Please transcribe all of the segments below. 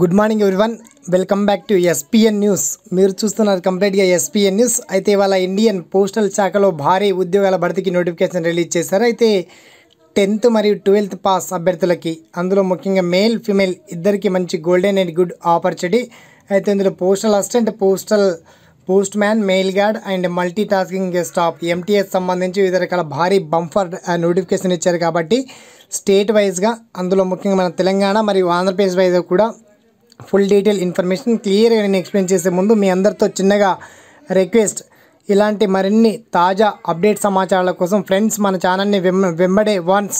good morning everyone welcome back to SPN news మీరు చూస్తున్నారు కంప్లీట్గా ఎస్పీఎన్ న్యూస్ అయితే ఇవాళ ఇండియన్ పోస్టల్ శాఖలో భారీ ఉద్యోగాల భర్తీకి నోటిఫికేషన్ రిలీజ్ చేశారు అయితే టెన్త్ మరియు ట్వెల్త్ పాస్ అభ్యర్థులకి అందులో ముఖ్యంగా మేల్ ఫిమేల్ ఇద్దరికి మంచి గోల్డెన్ అండ్ గుడ్ ఆపర్చునిటీ అయితే ఇందులో postal assistant postal postman mail guard and multi tasking staff MTS సంబంధించి వివిధ రకాల భారీ బంఫర్ నోటిఫికేషన్ ఇచ్చారు కాబట్టి స్టేట్ వైజ్గా అందులో ముఖ్యంగా మన తెలంగాణ మరియు ఆంధ్రప్రదేశ్ వైజ్ కూడా ఫుల్ డీటెయిల్ ఇన్ఫర్మేషన్ క్లియర్గా నేను ఎక్స్ప్లెయిన్ చేసే ముందు మీ అందరితో చిన్నగా రిక్వెస్ట్ ఇలాంటి మరిన్ని తాజా అప్డేట్ సమాచారాల కోసం ఫ్రెండ్స్ మన ఛానల్ని వెంబడే వన్స్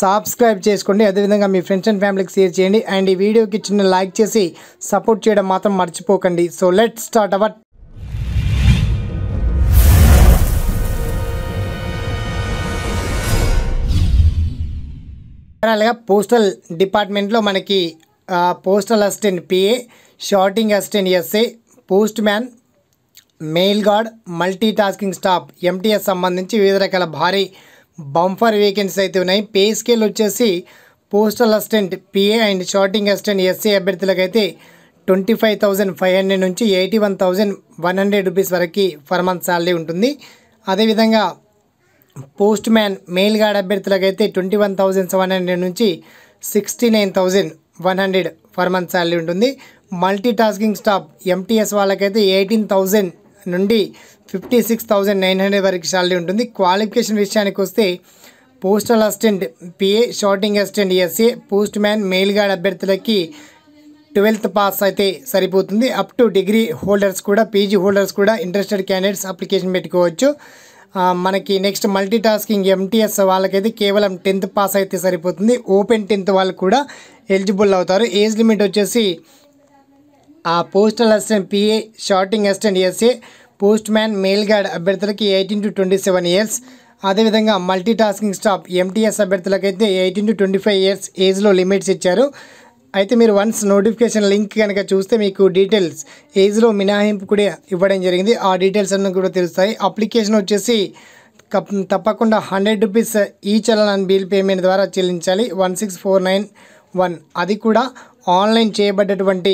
సబ్స్క్రైబ్ చేసుకోండి అదేవిధంగా మీ ఫ్రెండ్స్ అండ్ ఫ్యామిలీకి షేర్ చేయండి అండ్ ఈ వీడియోకి చిన్న లైక్ చేసి సపోర్ట్ చేయడం మాత్రం మర్చిపోకండి so let start our postal డిపార్ట్మెంట్లో మనకి postal assistant PA sorting assistant SA postman mail guard multi tasking staff MTS సంబంధించి వివిధ రకాల భారీ బంఫర్ వేకెన్సీ అయితే ఉన్నాయి పే స్కేల్ వచ్చేసి postal assistant PA and sorting assistant అభ్యర్థులకు అయితే twenty five thousand five hundred నుంచి eighty one thousand one hundred rupees వరకు ఫర్ మంత్ శాలరీ ఉంటుంది అదేవిధంగా పోస్ట్ మ్యాన్ మెయిల్ గార్డ్ అయితే twenty one thousand seven hundred నుంచి sixty nine thousand one hundred per month salary ఉంటుంది multi tasking staff MTS వాళ్ళకైతే eighteen thousand నుండి fifty six thousand nine hundred వరకు salary ఉంటుంది qualification విషయానికి వస్తే postal assistant PA sorting assistant SA postman mail guard అభ్యర్థులకి twelfth pass అయితే సరిపోతుంది అప్ టు డిగ్రీ హోల్డర్స్ కూడా పీజీ హోల్డర్స్ కూడా ఇంట్రెస్టెడ్ క్యాండిడేట్స్ అప్లికేషన్ పెట్టుకోవచ్చు మనకి నెక్స్ట్ మల్టీ టాస్కింగ్ ఎంటీఎస్ వాళ్ళకైతే కేవలం టెన్త్ పాస్ అయితే సరిపోతుంది ఓపెన్ టెన్త్ వాళ్ళు కూడా ఎలిజిబుల్ అవుతారు ఏజ్ లిమిట్ వచ్చేసి ఆ postal assistant PA sorting assistant SA postman mail guard అభ్యర్థులకి eighteen to twenty seven years అదేవిధంగా మల్టీ టాస్కింగ్ స్టాఫ్ ఎంటీఎస్ అభ్యర్థులకైతే eighteen to twenty five years ఏజ్లో లిమిట్స్ ఇచ్చారు అయితే మీరు వన్స్ నోటిఫికేషన్ లింక్ కనుక చూస్తే మీకు డీటెయిల్స్ ఏజ్లో మినహాయింపు కూడా ఇవ్వడం జరిగింది ఆ డీటెయిల్స్ అన్నీ కూడా తెలుస్తాయి అప్లికేషన్ వచ్చేసి తప్పకుండా హండ్రెడ్ రూపీస్ ఈ చలన బిల్ పేమెంట్ ద్వారా చెల్లించాలి one six four nine one అది కూడా ఆన్లైన్ చేయబడ్డటువంటి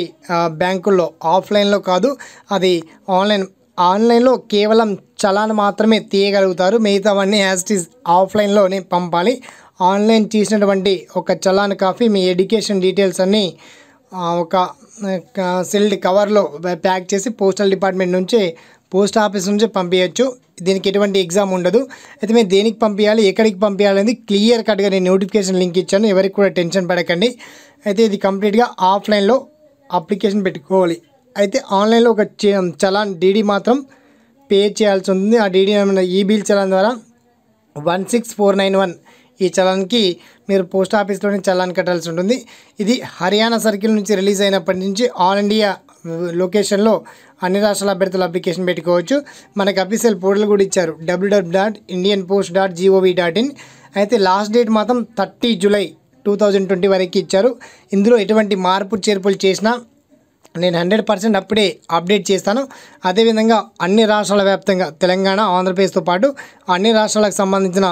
బ్యాంకుల్లో ఆఫ్లైన్లో కాదు అది ఆన్లైన్ ఆన్లైన్లో కేవలం చలాన్ మాత్రమే తీయగలుగుతారు మిగతావన్నీ యాజ్ ఇట్ ఈజ్ ఆఫ్లైన్లోనే పంపాలి ఆన్లైన్ తీసినటువంటి ఒక చలాన్ కాఫీ మీ ఎడ్యుకేషన్ డీటెయిల్స్ అన్నీ ఒక సెల్డ్ కవర్లో ప్యాక్ చేసి పోస్టల్ డిపార్ట్మెంట్ నుంచి పోస్ట్ ఆఫీస్ నుంచి పంపించవచ్చు దీనికి ఎటువంటి ఎగ్జామ్ ఉండదు అయితే మేము దేనికి పంపించాలి ఎక్కడికి పంపించాలి అనేది క్లియర్ కట్గా నేను నోటిఫికేషన్ లింక్ ఇచ్చాను ఎవరికి కూడా టెన్షన్ పడకండి అయితే ఇది కంప్లీట్గా ఆఫ్లైన్లో అప్లికేషన్ పెట్టుకోవాలి అయితే ఆన్లైన్లో ఒక చలాన్ డీడీ మాత్రం పే చేయాల్సి ఉంటుంది ఆ డీడీ ఈ బిల్ చలాన్ ద్వారా one six four nine one ఈ చలానికి మీరు పోస్ట్ ఆఫీస్లోనే చలాన్ కట్టాల్సి ఉంటుంది ఇది హర్యానా సర్కిల్ నుంచి రిలీజ్ అయినప్పటి నుంచి ఆల్ ఇండియా లొకేషన్లో అన్ని రాష్ట్రాల అభ్యర్థుల అప్లికేషన్ పెట్టుకోవచ్చు మనకు అఫీసియల్ పోర్టల్ కూడా ఇచ్చారు డబ్ల్యూడబ్ల్యూ dot Indian post dot gov dot in అయితే లాస్ట్ డేట్ మాత్రం thirty July two thousand twenty వరకు ఇచ్చారు ఇందులో ఎటువంటి మార్పు చేర్పులు చేసినా నేను హండ్రెడ్ పర్సెంట్ అప్పుడే అప్డేట్ చేస్తాను అదేవిధంగా అన్ని రాష్ట్రాల వ్యాప్తంగా తెలంగాణ ఆంధ్రప్రదేశ్తో పాటు అన్ని రాష్ట్రాలకు సంబంధించిన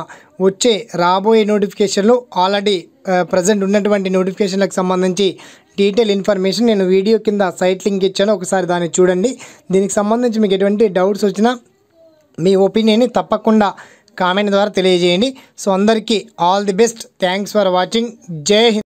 వచ్చే రాబోయే నోటిఫికేషన్లు ఆల్రెడీ ప్రజెంట్ ఉన్నటువంటి నోటిఫికేషన్లకు సంబంధించి డీటెయిల్ ఇన్ఫర్మేషన్ నేను వీడియో కింద సైట్ లింక్ ఇచ్చాను ఒకసారి దాన్ని చూడండి దీనికి సంబంధించి మీకు ఎటువంటి డౌట్స్ వచ్చినా మీ ఒపీనియన్ని తప్పకుండా కామెంట్ ద్వారా తెలియజేయండి సో అందరికీ all the best thanks for watching Jai Hind